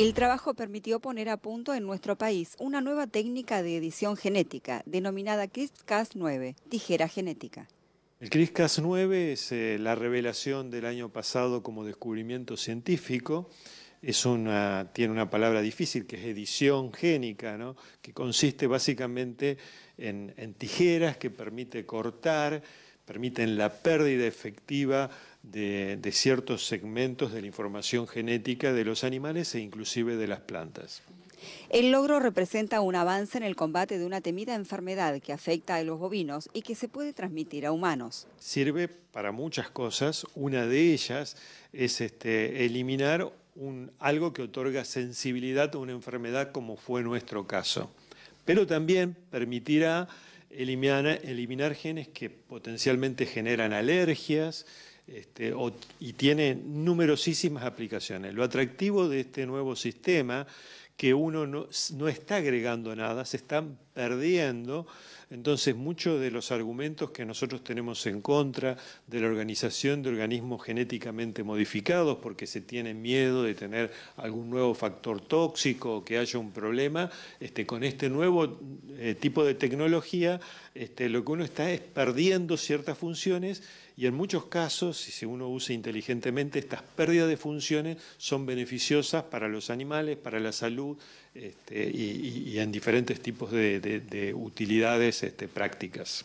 El trabajo permitió poner a punto en nuestro país una nueva técnica de edición genética denominada CRISPR-Cas9, tijera genética. El CRISPR-Cas9 es eh, la revelación del año pasado como descubrimiento científico. tiene una palabra difícil que es edición génica, que consiste básicamente en, en tijeras que permite cortar permiten la pérdida efectiva de, ciertos segmentos de la información genética de los animales e inclusive de las plantas. El logro representa un avance en el combate de una temida enfermedad que afecta a los bovinos y que se puede transmitir a humanos. Sirve para muchas cosas. Una de ellas es este, eliminar algo que otorga sensibilidad a una enfermedad como fue nuestro caso. Pero también permitirá eliminar, genes que potencialmente generan alergias este, y tiene numerosísimas aplicaciones. Lo atractivo de este nuevo sistema que uno no, está agregando nada, se están ardiendo. Entonces, muchos de los argumentos que nosotros tenemos en contra de la organización de organismos genéticamente modificados, porque se tiene miedo de tener algún nuevo factor tóxico o que haya un problema, este, con este nuevo eh, tipo de tecnología, este, lo que uno está es perdiendo ciertas funciones y en muchos casos, si uno usa inteligentemente, estas pérdidas de funciones son beneficiosas para los animales, para la salud este, y, en diferentes tipos de de, utilidades este, prácticas.